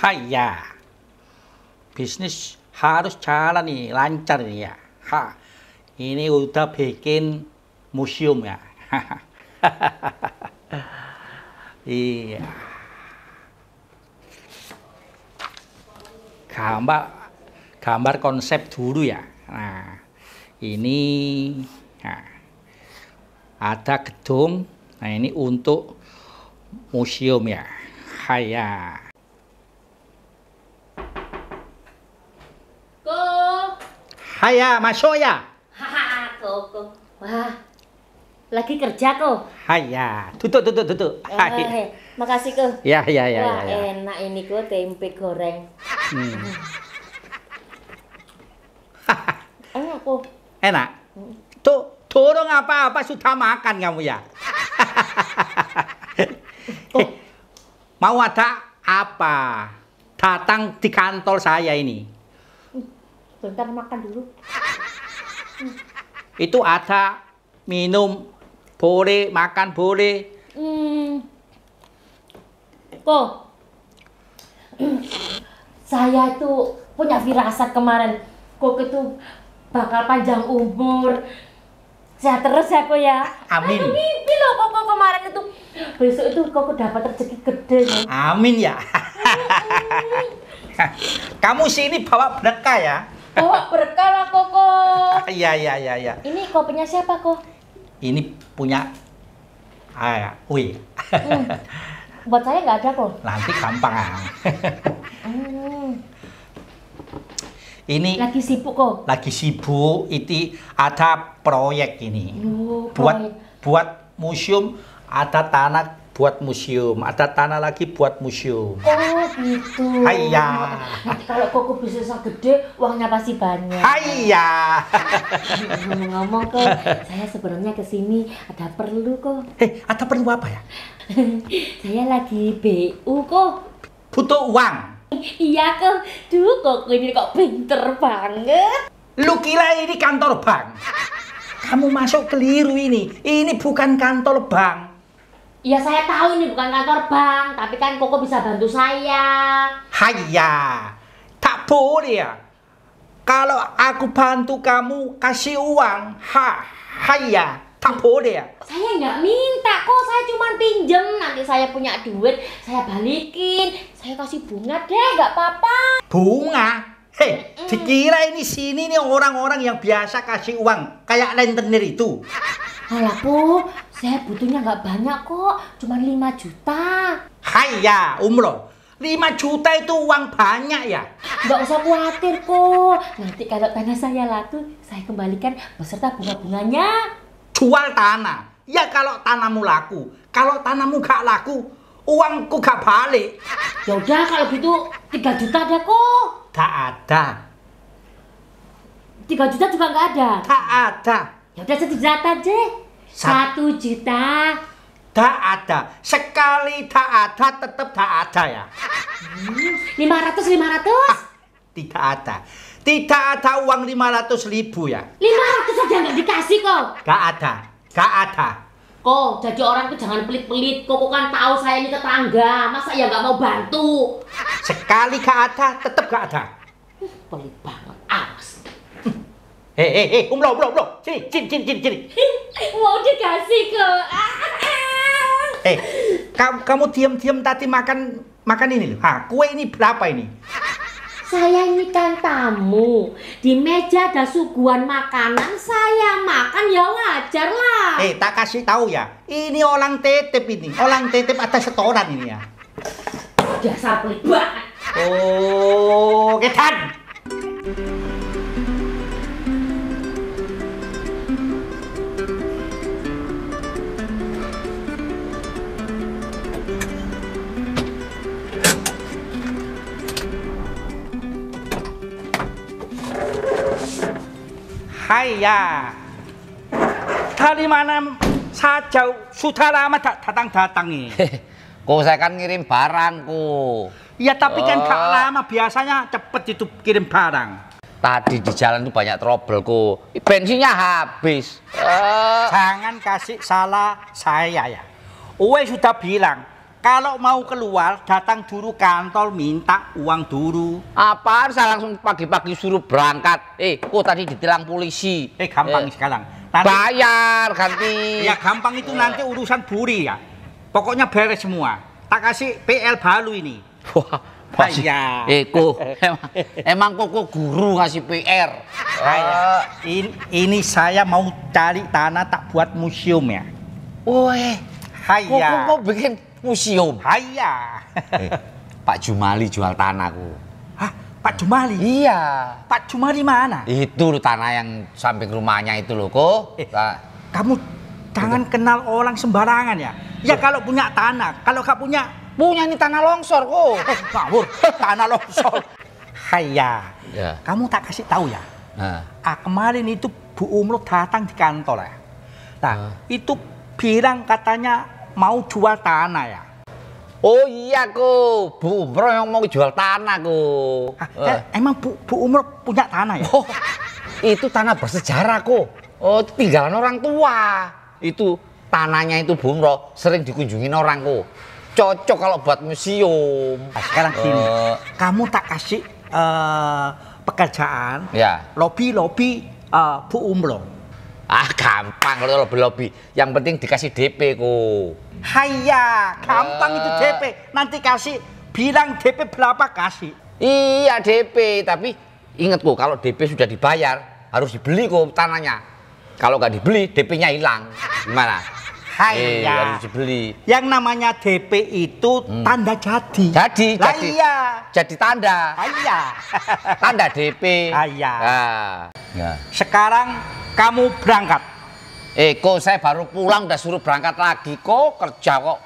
haya. Bisnis harus jalan nih, lancar nih ya. Ha. Ini udah bikin museum ya. iya. Gambar gambar konsep dulu ya. Nah, ini nah, ada gedung. Nah, ini untuk museum ya. Haya. Haya, masoya. Haha, kok. Wah, lagi kerja kok. Haya, tutup, tutup, tutup. Eh, makasih kok. Ya, ya, ya. Wah, ya, ya. enak ini kok tempe goreng. Hmm. enak kok. Enak. Hmm. Tuh, dorong apa-apa sudah makan kamu ya. Eh, mau ada apa? Datang di kantor saya ini bentar makan dulu. Hmm. Itu ada minum boleh, makan boleh. Hmm. Kok saya itu punya firasat kemarin. Kok itu bakal panjang umur. Sehat terus ya kok ya. Amin. Aduh, mimpi loh kok, kemarin itu. Besok itu kok dapat rezeki gede loh. Amin ya. kamu Kamu sini bawa berkah ya bawa berkala koko ah, iya iya iya iya ini kopinya siapa kok ini punya ah ya, ui hmm. buat saya nggak ada kok nanti gampang ah. hmm. ini lagi sibuk kok lagi sibuk itu ada proyek ini oh, buat proyek. buat museum ada tanah buat museum. Ada tanah lagi buat museum. Oh gitu. Iya. Nanti kalau koko bisnisnya gede, uangnya pasti banyak. Iya. Ngomong-ngomong kok, saya sebenarnya kesini ada perlu kok. Eh, ada perlu apa ya? saya lagi BU kok. Butuh uang. Iya kok. Duh, kok ini kok pinter banget. Lu kira ini kantor bank? Kamu masuk keliru ini. Ini bukan kantor bank Iya saya tahu ini bukan kantor bank, tapi kan Koko bisa bantu saya. Haiya, tak boleh ya. Kalau aku bantu kamu kasih uang, ha, haiya, tak boleh ya. Saya nggak minta kok, saya cuma pinjem. Nanti saya punya duit, saya balikin. Saya kasih bunga deh, nggak apa-apa. Bunga? Hei, mm -mm. dikira ini sini nih orang-orang yang biasa kasih uang, kayak rentenir itu. Alah, Bu, saya butuhnya nggak banyak kok, cuma 5 juta. Haiya, umroh. 5 juta itu uang banyak ya? Nggak usah khawatir kok. Nanti kalau tanah saya laku, saya kembalikan beserta bunga-bunganya. Jual tanah? Ya kalau tanahmu laku. Kalau tanahmu gak laku, uangku gak balik. Ya udah kalau gitu 3 juta ada kok. Tak ada. 3 juta juga nggak ada. Tak ada. Ya udah satu juta aja. Satu juta. Tak ada. Sekali tak ada, tetap tak ada ya. Lima ratus, lima ratus? Ah, tidak ada. Tidak ada uang lima ratus ribu ya. Lima ratus saja nggak dikasih kok. nggak ada. nggak ada. Kok jadi orang tuh jangan pelit-pelit. Kok kan tahu saya ini tetangga. Masa ya nggak mau bantu? Sekali nggak ada, tetap nggak ada. Pelit banget. Eh eh eh, umroh, umroh, umroh. Sini, sini, sini, sini, sini. Mau dikasih ke Eh, kamu, kamu diam-diam tadi makan makan ini loh. Ha, kue ini berapa ini? Saya ini kan tamu. Di meja ada suguhan makanan, saya makan ya wajar lah. Eh, tak kasih tahu ya. Ini orang tetep ini. Orang tetep ada setoran ini ya. Dasar pelit banget. Oh, ketan. Hayya. Dari mana saja sudah lama tak datang-datangi. Kok saya kan ngirim barangku. Ya tapi kan tak oh. lama biasanya cepet itu kirim barang. Tadi di jalan tuh banyak trouble ku. Bensinnya habis. Jangan kasih salah saya ya. Uwe sudah bilang kalau mau keluar, datang dulu kantor minta uang dulu. Apa Saya langsung pagi-pagi suruh berangkat. Eh, kok tadi ditilang polisi? Eh, gampang eh. sekarang. Tadi, Bayar ganti. Ya gampang itu nanti urusan buri ya. Pokoknya beres semua. Tak kasih PL balu ini. Wah. Pasti. Nah, iya. Eh, kok Emang, emang kok guru ngasih PR. Uh, nah, iya. eh. ini, ini saya mau cari tanah tak buat museum ya. Woi. Oh, eh. Hai ya. Kok mau iya. bikin Museum. Haiya. Ah, eh, Pak Jumali jual tanahku. Hah? Pak Jumali? Iya. Pak Jumali mana? Itu tanah yang samping rumahnya itu loh kok. Eh, nah. Kamu jangan itu. kenal orang sembarangan ya. Ya kalau punya tanah, kalau gak punya punya ini tanah longsor kok. Eh, ngawur, tanah longsor. Haiya. Ya. Kamu tak kasih tahu ya. Nah. Ah, kemarin itu Bu Umroh datang di kantor ya. Nah, nah. itu bilang katanya mau jual tanah ya? Oh iya kok Bu Umro yang mau jual tanah kok. Ah, eh. eh. Emang Bu, Bu Umro punya tanah ya? Oh, itu tanah bersejarah kok. Oh, tinggalan orang tua. Itu tanahnya itu Bu Umro sering dikunjungi orang kok. Cocok kalau buat museum. Nah, sekarang gini, eh. kamu tak kasih uh, pekerjaan, Yeah. lobby lobby uh, Bu Umro Ah gampang kalau lo lobby Yang penting dikasih DP ku. Haiya, gampang itu ya. DP. Nanti kasih bilang DP berapa kasih. Iya DP, tapi ku kalau DP sudah dibayar harus dibeli kok tanahnya. Kalau nggak dibeli DP-nya hilang. Gimana? Hai, eh, iya. harus dibeli. Yang namanya DP itu hmm. tanda jadi. Jadi, lah jadi. Iya. Jadi tanda. Iya. tanda DP. Iya. Nah. Ya. Sekarang kamu berangkat. Eko, saya baru pulang udah suruh berangkat lagi kok kerja kok.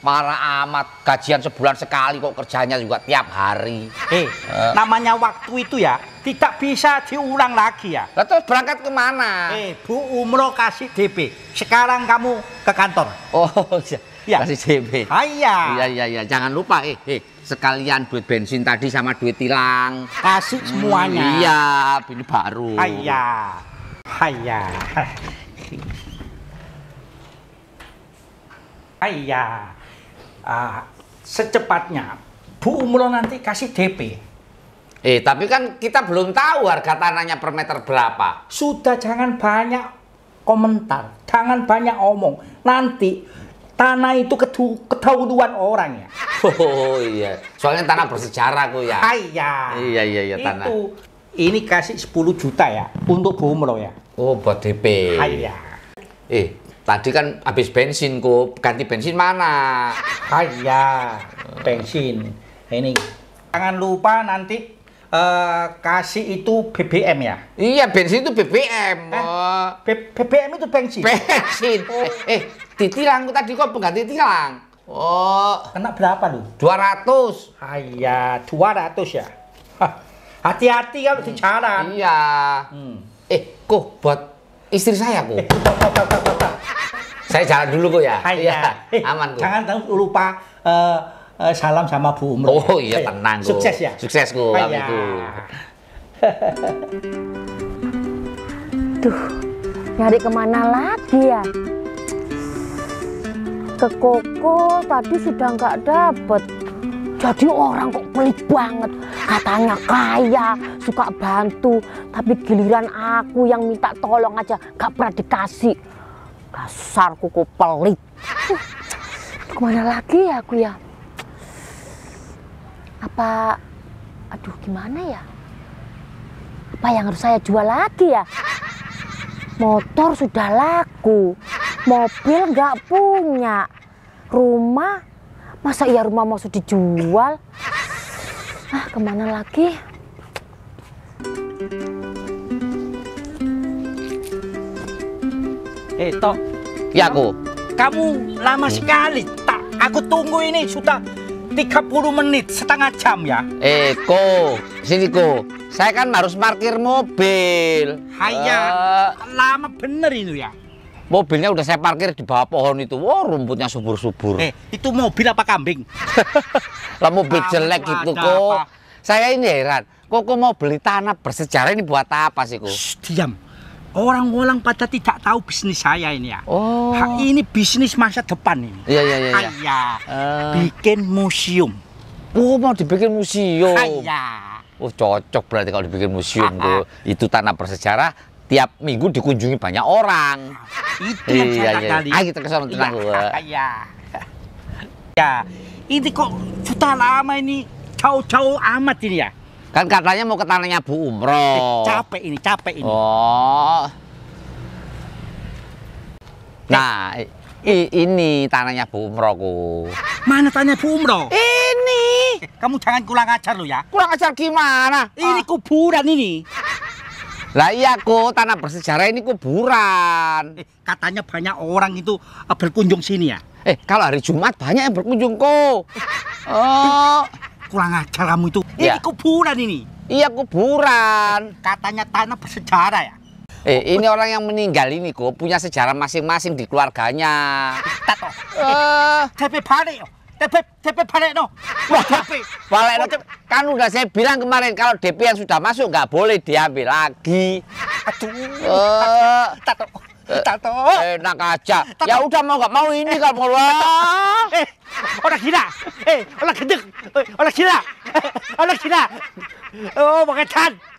Marah amat, gajian sebulan sekali kok kerjanya juga tiap hari. Eh, uh. namanya waktu itu ya tidak bisa diulang lagi ya. Lalu berangkat kemana? Eh, hey, Bu Umroh kasih DP. Sekarang kamu ke kantor. Oh, iya. Ya. Kasih DP. Ah, iya. Iya, iya, iya. Jangan lupa, eh, eh, sekalian duit bensin tadi sama duit tilang. Kasih semuanya. Hmm, iya, ini baru. Ah, iya. Hai Haya. Ah, secepatnya Bu Umroh nanti kasih DP. Eh, tapi kan kita belum tahu harga tanahnya per meter berapa. Sudah jangan banyak komentar, jangan banyak omong. Nanti tanah itu ketahuan orang ya. Oh iya, soalnya tanah bersejarah kok ya. Iya. Iya iya iya tanah. Itu ini kasih 10 juta ya untuk boomro ya. Oh, buat DP. Ah, iya. Eh, tadi kan habis bensin kok, ganti bensin mana? Ah, iya, bensin. Ini jangan lupa nanti uh, kasih itu BBM ya? Iya, bensin itu BBM. Eh, oh. BBM itu bensin. Bensin. Oh. Eh, ditilang tadi kok pengganti tilang. Oh, kena berapa lu? 200. Ah iya, 200 ya. Hati-hati kalau bicara. jalan. Iya. Hmm. Eh, kok buat istri saya kok. Eh, saya jalan dulu kok ya. Ah, iya. Eh, aman kok. Jangan lupa uh, salam sama Bu Umar. Oh iya tenang kok. Sukses ya. Sukses kok oh, iya. Tuh nyari kemana lagi ya? Ke Koko tadi sudah nggak dapet. Jadi orang kok pelit banget katanya kaya suka bantu tapi giliran aku yang minta tolong aja gak pernah dikasih dasar kuku pelit uh, kemana lagi ya aku ya apa aduh gimana ya apa yang harus saya jual lagi ya motor sudah laku mobil gak punya rumah masa iya rumah maksud dijual ah kemana lagi eh tok ya aku kamu lama sekali tak aku tunggu ini sudah 30 menit setengah jam ya eh ko sini ko saya kan harus parkir mobil hanya uh, eh. lama bener itu ya mobilnya udah saya parkir di bawah pohon itu wow rumputnya subur-subur eh itu mobil apa kambing Lah mobil jelek gitu kok. Saya ini heran. Kok kok mau beli tanah bersejarah ini buat apa sih kok? Diam. Orang-orang pada tidak tahu bisnis saya ini ya. Oh. Ha, ini bisnis masa depan ini. Iya iya iya. Iya. Uh. Bikin museum. Oh mau dibikin museum. Iya. Oh cocok berarti kalau dibikin museum tuh. Itu tanah bersejarah tiap minggu dikunjungi banyak orang. Itu yang iya, saya iya. kali. Iya, iya. Ayo kita kesana tenang iya, Iya. Ya ini kok sudah lama ini jauh-jauh amat ini ya kan katanya mau ke tanahnya Bu Umroh eh, capek ini capek ini oh eh. nah I, ini tanahnya Bu Umrohku. Mana tanahnya Bu Umroh? Ini. Kamu jangan kurang ajar lo ya. Kurang ajar gimana? Ini ah. kuburan ini. Lah iya kok tanah bersejarah ini kuburan. Eh, katanya banyak orang itu eh, berkunjung sini ya. Eh, kalau hari Jumat banyak yang berkunjung kok. Oh, kurang ajar kamu itu. Ya. kuburan ini. Iya, kuburan. Katanya tanah bersejarah ya. Eh, ini orang yang meninggal ini kok punya sejarah masing-masing di keluarganya. Tato. Eh, CP balik. CP CP balik no. Wah, CP. Balik no. Kan udah saya bilang kemarin kalau DP yang sudah masuk nggak boleh diambil lagi. Aduh. Eh, tato. Tato. Enak aja. Tato. Ya udah mau nggak mau ini eh, kalau lah. Eh, orang gila. Eh, orang gendeng. Eh, orang gila. Eh, orang gila. Oh, makan